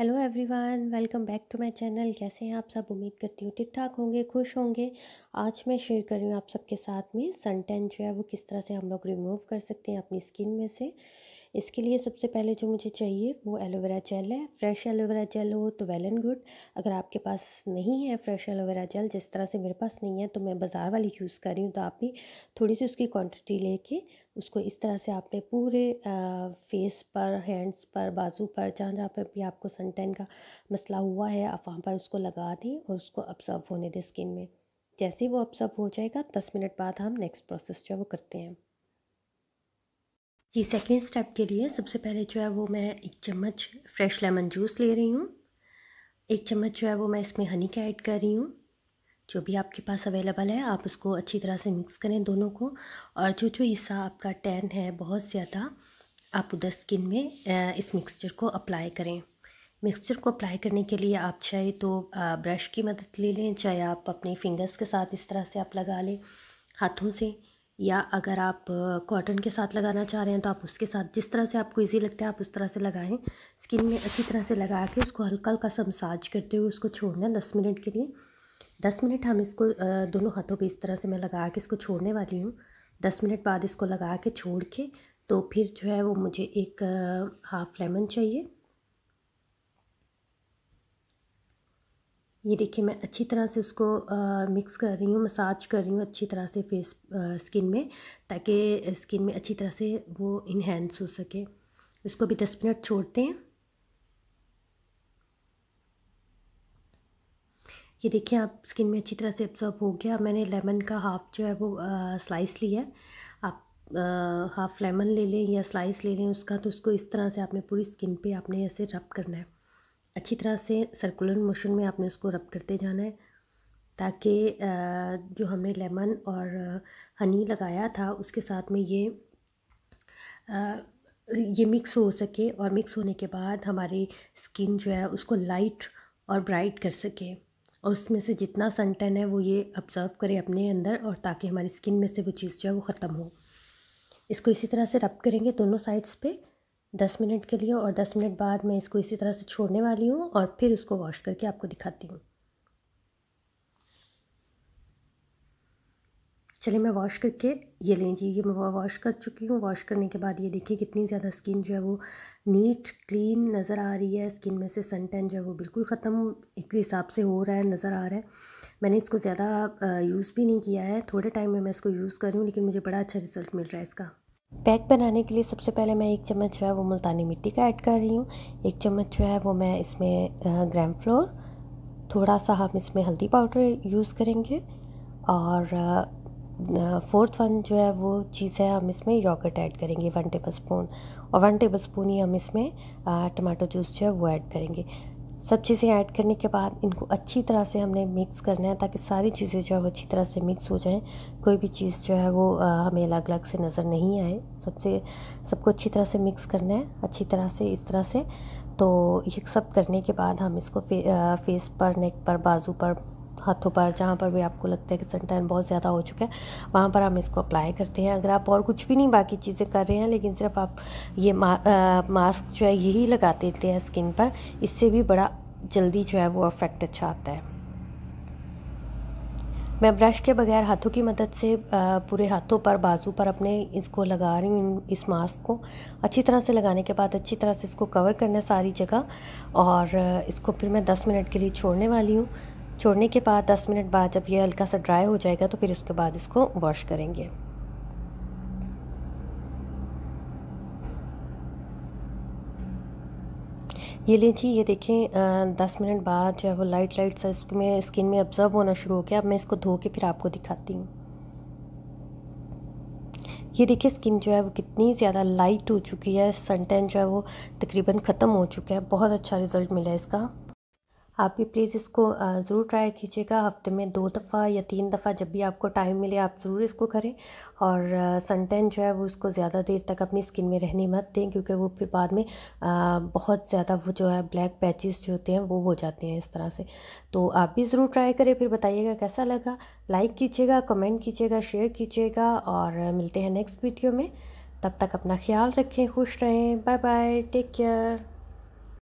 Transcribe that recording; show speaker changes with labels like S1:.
S1: hello everyone welcome back to my channel कैसे हैं आप सब उम्मीद करती हूँ ठीक ठाक होंगे खुश होंगे आज मैं शेयर कर रही हूँ आप सबके साथ में सन टेन जो है वो किस तरह से हम लोग रिमूव कर सकते हैं अपनी स्किन में से इसके लिए सबसे पहले जो मुझे चाहिए वो एलोवेरा जेल है फ्रेश एलोवेरा जेल हो तो वेल एंड गुड अगर आपके पास नहीं है फ्रेश एलोवेरा जेल जिस तरह से मेरे पास नहीं है तो मैं बाज़ार वाली यूज़ कर रही हूँ तो आप भी थोड़ी सी उसकी क्वांटिटी लेके उसको इस तरह से आपने पूरे आ, फेस पर हैंड्स पर बाजू पर जहाँ जहाँ पर भी आपको सनटैन का मसला हुआ है आप वहाँ पर उसको लगा दें और उसको अपसर्व होने दें स्किन में जैसे ही वो अपसर्व हो जाएगा दस मिनट बाद हम नेक्स्ट प्रोसेस जो है वो करते हैं ये सेकेंड स्टेप के लिए सबसे पहले जो है वो मैं एक चम्मच फ्रेश लेमन जूस ले रही हूँ एक चम्मच जो है वो मैं इसमें हनी का ऐड कर रही हूँ जो भी आपके पास अवेलेबल है आप उसको अच्छी तरह से मिक्स करें दोनों को और जो जो हिस्सा आपका टैन है बहुत ज़्यादा आप उधर स्किन में इस मिक्सचर को अप्लाई करें मिक्सचर को अप्लाई करने के लिए आप चाहे तो ब्रश की मदद ले लें चाहे आप अपने फिंगर्स के साथ इस तरह से आप लगा लें हाथों से या अगर आप कॉटन के साथ लगाना चाह रहे हैं तो आप उसके साथ जिस तरह से आपको इजी लगता है आप उस तरह से लगाएं स्किन में अच्छी तरह से लगा के उसको हल्का हल्का सा मसाज करते हुए उसको छोड़ना दस मिनट के लिए दस मिनट हम इसको दोनों हाथों पे इस तरह से मैं लगा के इसको छोड़ने वाली हूँ दस मिनट बाद इसको लगा के छोड़ के तो फिर जो है वो मुझे एक हाफ़ लेमन चाहिए ये देखिए मैं अच्छी तरह से उसको आ, मिक्स कर रही हूँ मसाज कर रही हूँ अच्छी तरह से फेस आ, स्किन में ताकि स्किन में अच्छी तरह से वो इन्हेंस हो सके इसको भी दस मिनट छोड़ते हैं ये देखिए आप स्किन में अच्छी तरह से एब्जॉर्ब हो गया मैंने लेमन का हाफ़ जो है वो आ, स्लाइस लिया है आप हाफ़ लेमन ले लें या स्लाइस ले लें उसका तो उसको इस तरह से आपने पूरी स्किन पे आपने ऐसे रब करना है अच्छी तरह से सर्कुलर मोशन में आपने उसको रब करते जाना है ताकि जो हमने लेमन और हनी लगाया था उसके साथ में ये ये मिक्स हो सके और मिक्स होने के बाद हमारी स्किन जो है उसको लाइट और ब्राइट कर सके और उसमें से जितना सनटन है वो ये ऑब्ज़र्व करे अपने अंदर और ताकि हमारी स्किन में से वो चीज़ जो है वो ख़त्म हो इसको इसी तरह से रब करेंगे दोनों साइड्स पर दस मिनट के लिए और दस मिनट बाद मैं इसको इसी तरह से छोड़ने वाली हूँ और फिर उसको वॉश करके आपको दिखाती हूँ चलिए मैं वॉश करके ये लें जी ये मैं वॉश कर चुकी हूँ वॉश करने के बाद ये देखिए कितनी ज़्यादा स्किन जो है वो नीट क्लीन नज़र आ रही है स्किन में से सन टैन जो है वो बिल्कुल ख़त्म एक हिसाब से हो रहा है नज़र आ रहा है मैंने इसको ज़्यादा यूज़ भी नहीं किया है थोड़े टाइम में मैं इसको यूज़ कर रही हूँ लेकिन मुझे बड़ा अच्छा रिज़ल्ट मिल रहा है इसका पैक बनाने के लिए सबसे पहले मैं एक चम्मच जो है वो मुल्तानी मिट्टी का ऐड कर रही हूँ एक चम्मच जो है वो मैं इसमें ग्राम फ्लोर थोड़ा सा हम इसमें हल्दी पाउडर यूज़ करेंगे और फोर्थ वन जो है वो चीज़ है हम इसमें योगर्ट ऐड करेंगे वन टेबल स्पून और वन टेबल स्पून ही हम इसमें टमाटो जूस जो है वो ऐड करेंगे सब चीज़ें ऐड करने के बाद इनको अच्छी तरह से हमने मिक्स करना है ताकि सारी चीज़ें जो है वो अच्छी तरह से मिक्स हो जाएं कोई भी चीज़ जो है वो हमें अलग अलग से नज़र नहीं आए सबसे सबको अच्छी तरह से मिक्स करना है अच्छी तरह से इस तरह से तो ये सब करने के बाद हम इसको फे, आ, फेस पर नेक पर बाजू पर हाथों पर जहाँ पर भी आपको लगता है कि सन टैन बहुत ज़्यादा हो चुका है वहाँ पर हम इसको अप्लाई करते हैं अगर आप और कुछ भी नहीं बाकी चीज़ें कर रहे हैं लेकिन सिर्फ आप ये मास्क जो है यही लगा देते हैं स्किन पर इससे भी बड़ा जल्दी जो है वो अफेक्ट अच्छा आता है मैं ब्रश के बगैर हाथों की मदद से पूरे हाथों पर बाजू पर अपने इसको लगा रही हूँ इस मास्क को अच्छी तरह से लगाने के बाद अच्छी तरह से इसको कवर करना सारी जगह और इसको फिर मैं 10 मिनट के लिए छोड़ने वाली हूँ छोड़ने के बाद 10 मिनट बाद जब ये हल्का सा ड्राई हो जाएगा तो फिर उसके बाद इसको वॉश करेंगे ये लीजिए ये देखें दस मिनट बाद जो है वो लाइट लाइट सा इसमें स्किन में ऑब्ज़र्व होना शुरू हो गया अब मैं इसको धो के फिर आपको दिखाती हूँ ये देखिए स्किन जो है वो कितनी ज़्यादा लाइट हो चुकी है सन टेन जो है वो तकरीबन ख़त्म हो चुका है बहुत अच्छा रिज़ल्ट मिला है इसका आप भी प्लीज़ इसको ज़रूर ट्राई कीजिएगा हफ्ते में दो दफ़ा या तीन दफ़ा जब भी आपको टाइम मिले आप ज़रूर इसको करें और टेन जो है वो उसको ज़्यादा देर तक अपनी स्किन में रहने मत दें क्योंकि वो फिर बाद में बहुत ज़्यादा वो जो है ब्लैक पैचेस जो होते हैं वो हो जाते हैं इस तरह से तो आप भी ज़रूर ट्राई करें फिर बताइएगा कैसा लगा लाइक कीजिएगा कमेंट कीजिएगा शेयर कीजिएगा और मिलते हैं नेक्स्ट वीडियो में तब तक अपना ख्याल रखें खुश रहें बाय बाय टेक केयर